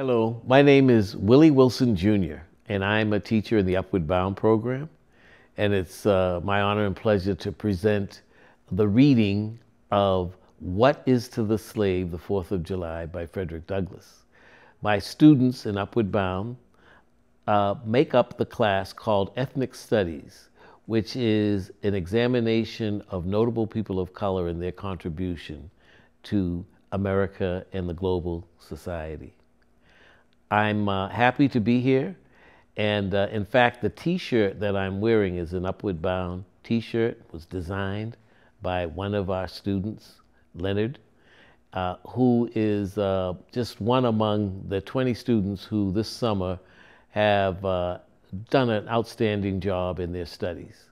Hello, my name is Willie Wilson Jr., and I'm a teacher in the Upward Bound program. And it's uh, my honor and pleasure to present the reading of What is to the Slave, the Fourth of July by Frederick Douglass. My students in Upward Bound uh, make up the class called Ethnic Studies, which is an examination of notable people of color and their contribution to America and the global society. I'm uh, happy to be here. And uh, in fact, the t shirt that I'm wearing is an Upward Bound t shirt, was designed by one of our students, Leonard, uh, who is uh, just one among the 20 students who this summer have uh, done an outstanding job in their studies.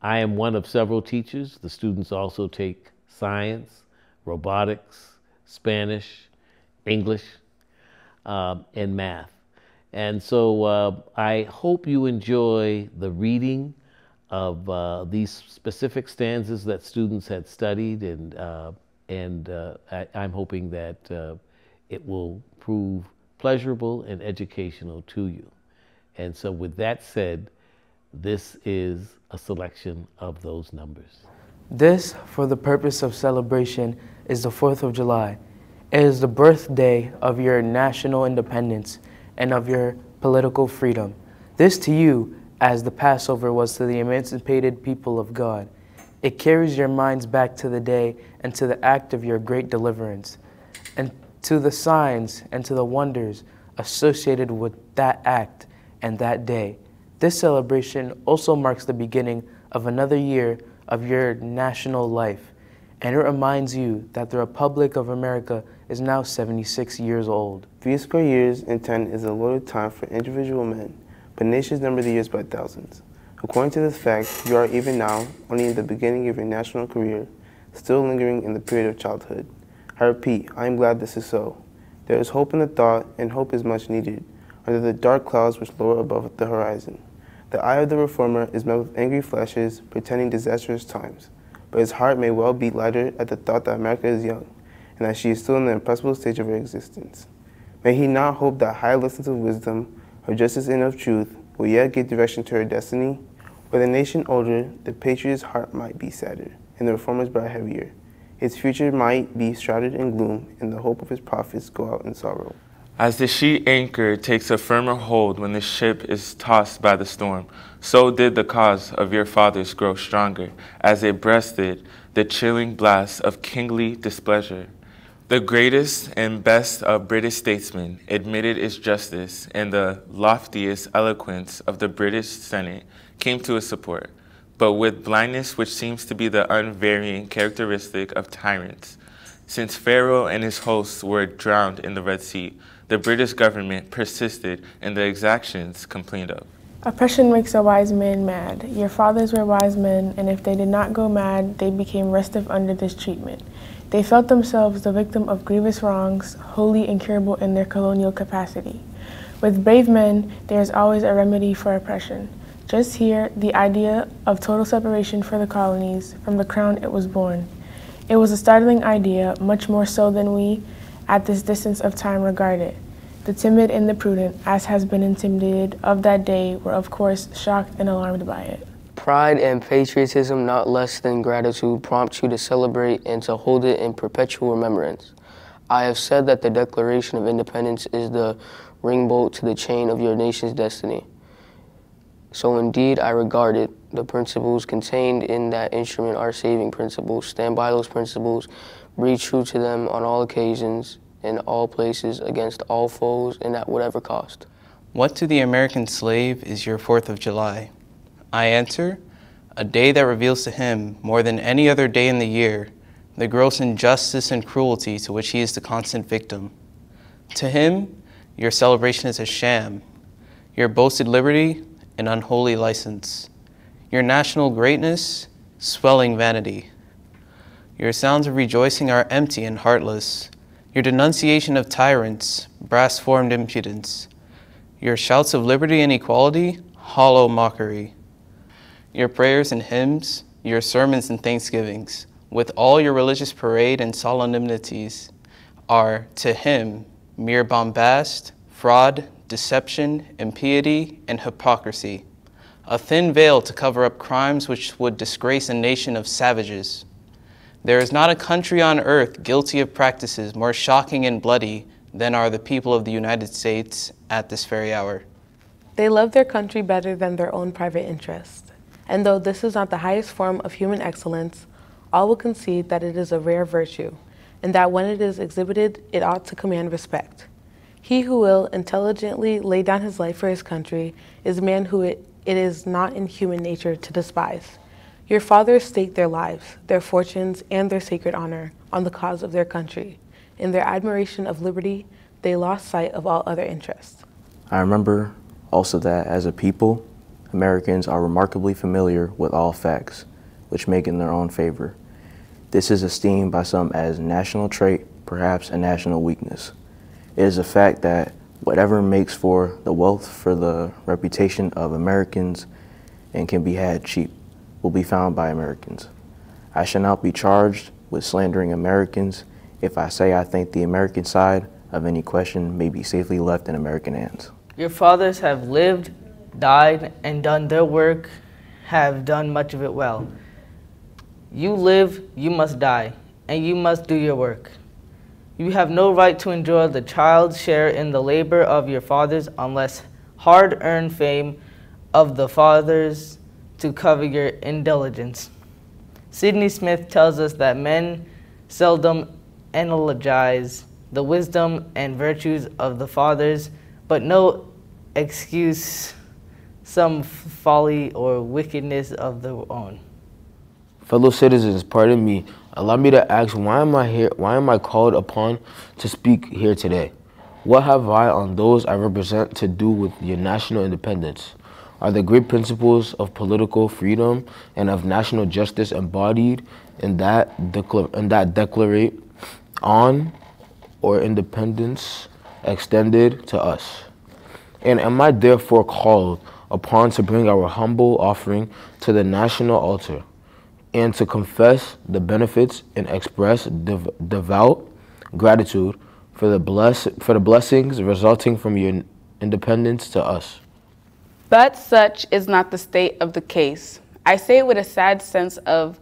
I am one of several teachers. The students also take science, robotics, Spanish, English, and um, math. And so uh, I hope you enjoy the reading of uh, these specific stanzas that students had studied, and, uh, and uh, I, am hoping that uh, it will prove pleasurable and educational to you. And so, with that said, this is a selection of those numbers. This, for the purpose of celebration, is the 4th of July it is the birthday of your national independence and of your political freedom. This to you as the Passover was to the emancipated people of God. It carries your minds back to the day and to the act of your great deliverance, and to the signs and to the wonders associated with that act and that day. This celebration also marks the beginning of another year of your national life, and it reminds you that the Republic of America is now 76 years old. V square years in 10 is a loaded time for individual men, but nations number the years by thousands. According to this fact, you are even now, only in the beginning of your national career, still lingering in the period of childhood. I repeat, I am glad this is so. There is hope in the thought, and hope is much needed, under the dark clouds which lower above the horizon. The eye of the reformer is met with angry flashes, pretending disastrous times, but his heart may well be lighter at the thought that America is young, and that she is still in the impossible stage of her existence. May he now hope that high lessons of wisdom, of justice and of truth, will yet give direction to her destiny. With a nation older, the patriot's heart might be sadder, and the reformer's brow heavier. His future might be shrouded in gloom, and the hope of his prophets go out in sorrow. As the sheet anchor takes a firmer hold when the ship is tossed by the storm, so did the cause of your fathers grow stronger as they breasted the chilling blast of kingly displeasure. The greatest and best of British statesmen admitted its justice, and the loftiest eloquence of the British Senate came to its support. But with blindness, which seems to be the unvarying characteristic of tyrants, since Pharaoh and his hosts were drowned in the Red Sea, the British government persisted in the exactions complained of. Oppression makes a wise man mad. Your fathers were wise men, and if they did not go mad, they became restive under this treatment. They felt themselves the victim of grievous wrongs, wholly incurable in their colonial capacity. With brave men, there is always a remedy for oppression. Just here, the idea of total separation for the colonies, from the crown it was born. It was a startling idea, much more so than we, at this distance of time, regard it. The timid and the prudent, as has been intimidated of that day, were of course shocked and alarmed by it. Pride and patriotism, not less than gratitude, prompt you to celebrate and to hold it in perpetual remembrance. I have said that the Declaration of Independence is the ring bolt to the chain of your nation's destiny. So indeed, I regard it. The principles contained in that instrument are saving principles. Stand by those principles, be true to them on all occasions, in all places, against all foes, and at whatever cost. What to the American slave is your Fourth of July? I answer, a day that reveals to him, more than any other day in the year, the gross injustice and cruelty to which he is the constant victim. To him, your celebration is a sham, your boasted liberty, an unholy license, your national greatness, swelling vanity. Your sounds of rejoicing are empty and heartless, your denunciation of tyrants, brass formed impudence, your shouts of liberty and equality, hollow mockery your prayers and hymns, your sermons and thanksgivings, with all your religious parade and solemnities, are to him mere bombast, fraud, deception, impiety, and hypocrisy, a thin veil to cover up crimes which would disgrace a nation of savages. There is not a country on earth guilty of practices more shocking and bloody than are the people of the United States at this very hour. They love their country better than their own private interests. And though this is not the highest form of human excellence, all will concede that it is a rare virtue, and that when it is exhibited, it ought to command respect. He who will intelligently lay down his life for his country is a man who it, it is not in human nature to despise. Your fathers staked their lives, their fortunes, and their sacred honor on the cause of their country. In their admiration of liberty, they lost sight of all other interests. I remember also that as a people, Americans are remarkably familiar with all facts, which make in their own favor. This is esteemed by some as national trait, perhaps a national weakness. It is a fact that whatever makes for the wealth for the reputation of Americans and can be had cheap will be found by Americans. I shall not be charged with slandering Americans if I say I think the American side of any question may be safely left in American hands. Your fathers have lived died and done their work have done much of it well. You live, you must die, and you must do your work. You have no right to enjoy the child's share in the labor of your fathers unless hard-earned fame of the fathers to cover your indulgence. Sidney Smith tells us that men seldom analogize the wisdom and virtues of the fathers, but no excuse some folly or wickedness of their own. Fellow citizens, pardon me, allow me to ask why am I here why am I called upon to speak here today? What have I on those I represent to do with your national independence? Are the great principles of political freedom and of national justice embodied in that in that declarate on or independence extended to us? And am I therefore called upon to bring our humble offering to the national altar and to confess the benefits and express dev devout gratitude for the, bless for the blessings resulting from your independence to us. But such is not the state of the case. I say it with a sad sense of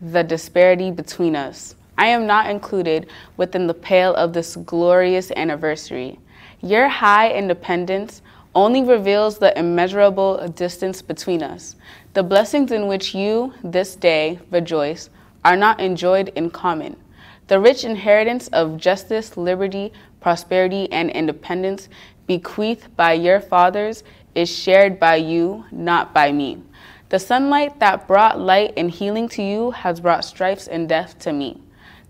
the disparity between us. I am not included within the pale of this glorious anniversary. Your high independence only reveals the immeasurable distance between us. The blessings in which you this day rejoice are not enjoyed in common. The rich inheritance of justice, liberty, prosperity, and independence bequeathed by your fathers is shared by you, not by me. The sunlight that brought light and healing to you has brought stripes and death to me.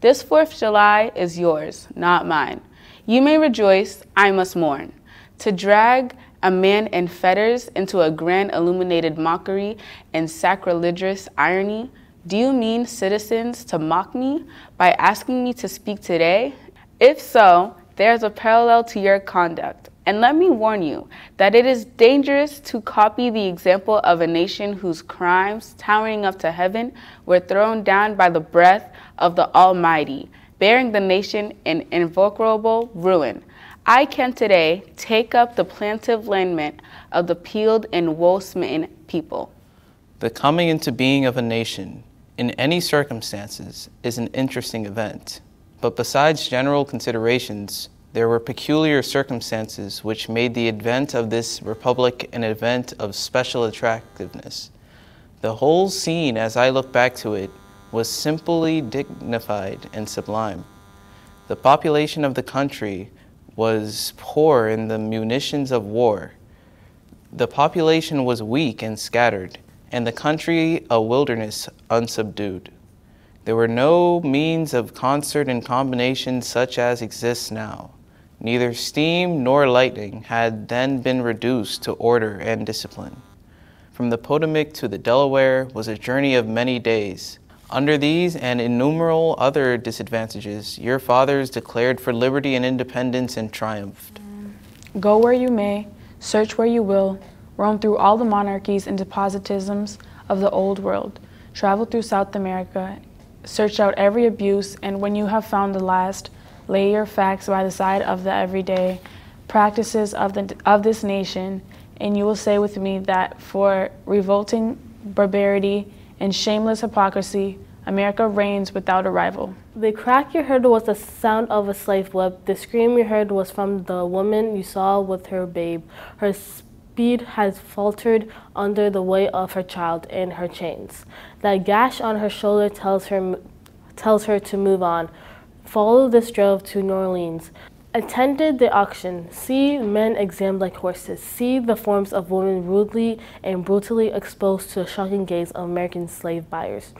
This 4th July is yours, not mine. You may rejoice, I must mourn. To drag a man in fetters into a grand illuminated mockery and sacrilegious irony? Do you mean citizens to mock me by asking me to speak today? If so, there's a parallel to your conduct. And let me warn you that it is dangerous to copy the example of a nation whose crimes, towering up to heaven, were thrown down by the breath of the Almighty, bearing the nation in invulnerable ruin. I can today take up the plantive lament of the peeled and woe smitten people. The coming into being of a nation in any circumstances is an interesting event, but besides general considerations, there were peculiar circumstances which made the advent of this republic an event of special attractiveness. The whole scene, as I look back to it, was simply dignified and sublime. The population of the country was poor in the munitions of war. The population was weak and scattered, and the country a wilderness unsubdued. There were no means of concert and combination such as exists now. Neither steam nor lightning had then been reduced to order and discipline. From the Potomac to the Delaware was a journey of many days, under these and innumerable other disadvantages, your fathers declared for liberty and independence and triumphed. Go where you may, search where you will, roam through all the monarchies and depositisms of the old world, travel through South America, search out every abuse, and when you have found the last, lay your facts by the side of the everyday practices of, the, of this nation, and you will say with me that for revolting barbarity, in shameless hypocrisy, America reigns without a rival. The crack you heard was the sound of a slave whip. The scream you heard was from the woman you saw with her babe. Her speed has faltered under the weight of her child in her chains. That gash on her shoulder tells her, tells her to move on. Follow this drove to New Orleans attended the auction, see men examined like horses, see the forms of women rudely and brutally exposed to the shocking gaze of American slave buyers.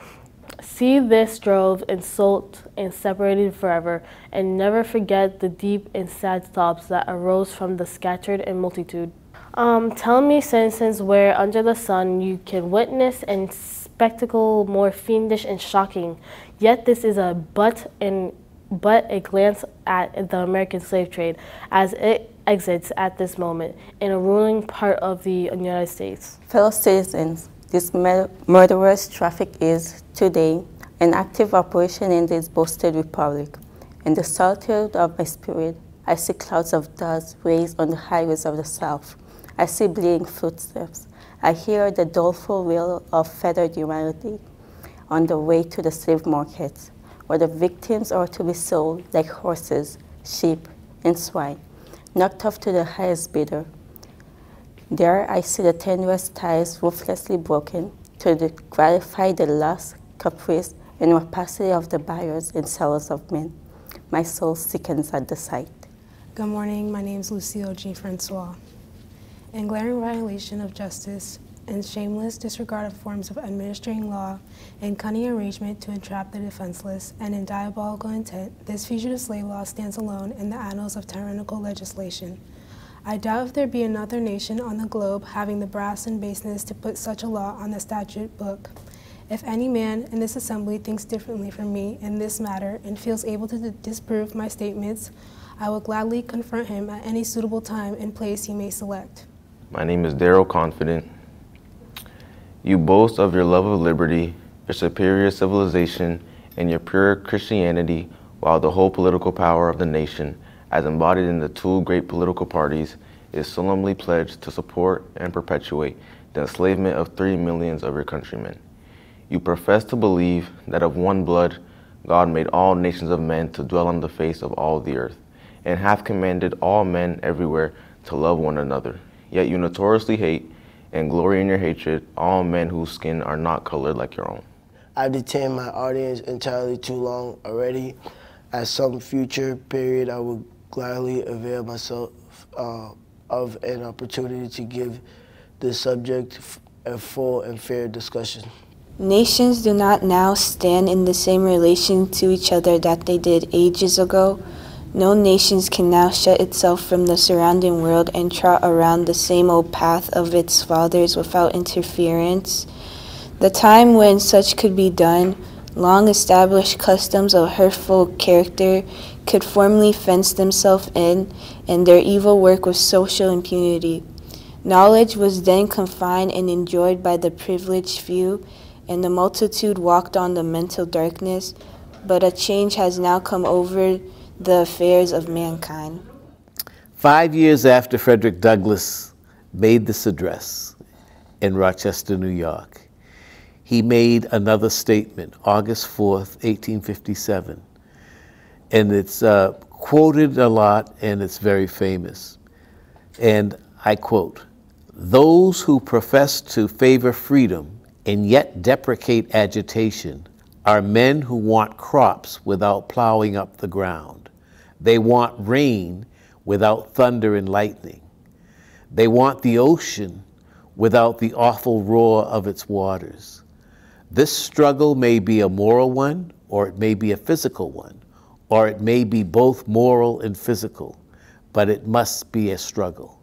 See this drove, insult, and separated forever, and never forget the deep and sad sobs that arose from the scattered and multitude. Um, tell me citizens, where under the sun you can witness and spectacle more fiendish and shocking, yet this is a but and but a glance at the American slave trade as it exits at this moment in a ruling part of the United States. Fellow citizens, this murderous traffic is today an active operation in this boasted republic. In the solitude of my spirit, I see clouds of dust raised on the highways of the South. I see bleeding footsteps. I hear the doleful wail of feathered humanity on the way to the slave markets where the victims are to be sold like horses, sheep, and swine, knocked off to the highest bidder. There I see the tenuous ties ruthlessly broken to gratify the lust, caprice, and rapacity of the buyers and sellers of men. My soul sickens at the sight. Good morning. My name is Lucille Jean Francois. In glaring violation of justice, and shameless disregard of forms of administering law, and cunning arrangement to entrap the defenseless, and in diabolical intent, this fugitive slave law stands alone in the annals of tyrannical legislation. I doubt if there be another nation on the globe having the brass and baseness to put such a law on the statute book. If any man in this assembly thinks differently from me in this matter and feels able to disprove my statements, I will gladly confront him at any suitable time and place he may select. My name is Daryl Confident. You boast of your love of liberty, your superior civilization, and your pure Christianity, while the whole political power of the nation, as embodied in the two great political parties, is solemnly pledged to support and perpetuate the enslavement of three millions of your countrymen. You profess to believe that of one blood God made all nations of men to dwell on the face of all the earth, and hath commanded all men everywhere to love one another. Yet you notoriously hate and glory in your hatred, all men whose skin are not colored like your own. I've detained my audience entirely too long already. At some future period, I would gladly avail myself uh, of an opportunity to give the subject a full and fair discussion. Nations do not now stand in the same relation to each other that they did ages ago. No nations can now shut itself from the surrounding world and trot around the same old path of its fathers without interference. The time when such could be done, long established customs of hurtful character could formally fence themselves in, and their evil work with social impunity. Knowledge was then confined and enjoyed by the privileged few, and the multitude walked on the mental darkness, but a change has now come over the affairs of mankind. Five years after Frederick Douglass made this address in Rochester, New York, he made another statement, August 4th, 1857. And it's uh, quoted a lot and it's very famous. And I quote Those who profess to favor freedom and yet deprecate agitation are men who want crops without plowing up the ground. They want rain without thunder and lightning. They want the ocean without the awful roar of its waters. This struggle may be a moral one, or it may be a physical one, or it may be both moral and physical, but it must be a struggle.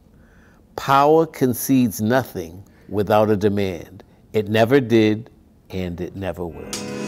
Power concedes nothing without a demand. It never did, and it never will.